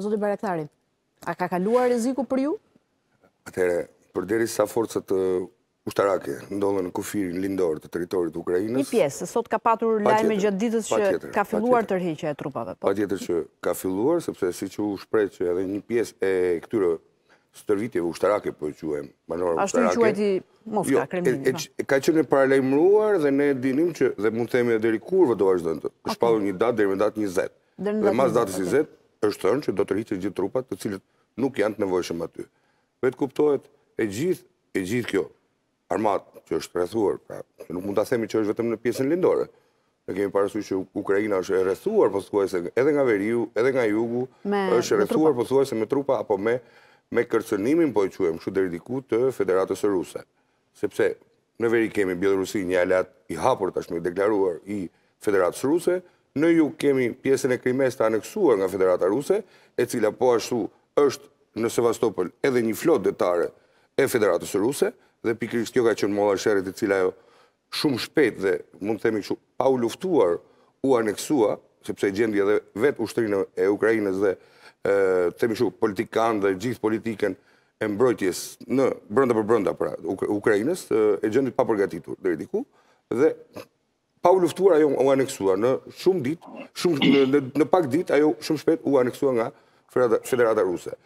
Zotë i a ka kaluar riziku për ju? Atere, deri sa forcët të ushtarake, ndollën në kufirin lindor të teritorit Ukrajinës... Një pjesë, sot ka patur lajme gjatë ditës që ka filluar të e trupave. Po. Pa tjetër që ka filluar, sepse si që u shprejtë që edhe një pjesë e këtyre së ushtarake, po e që e ushtarake... Ashtu i jo, po. që Moska, Kremlin. ka kremin një një një një një një një një themi një një një një një një një një një një një një një një një një një është thënë që do të rritë gjithë trupat të cilët nuk janë të nevojshëm aty. Vetë kuptohet e gjithë, e gjithë kjo armat që është rrethuar, pra, nuk mund ta themi që është vetëm në pjesën lindore. Ne kemi parasysh që Ukraina është e rrethuar pothuajse edhe nga veriu, edhe nga jugu, me, është e rrethuar pothuajse me trupa apo me me kërcënimin po e quajmë kështu deri diku të Federatës Ruse. Sepse në veri kemi Bielorusi një alat i hapur tashmë deklaruar i Federatës Ruse, në ju kemi pjesën e krimes të aneksuar nga Federata Ruse, e cila po ashtu është në Sevastopol edhe një flot detare e Federatës Ruse, dhe pikrisht kjo ka qënë mola shërët e cila jo shumë shpet dhe mund të themi këshu pa u luftuar u aneksua, sepse gjendja dhe vetë ushtrinë e Ukrajinës dhe temi shu politikanë dhe gjithë politiken e mbrojtjes në brënda për brënda pra Ukrajinës, e gjendje pa përgatitur dhe rediku, dhe pa u luftuar ajo u aneksuar në shumë ditë, shumë në, në pak ditë ajo shumë shpejt u aneksuar nga Federata Ruse.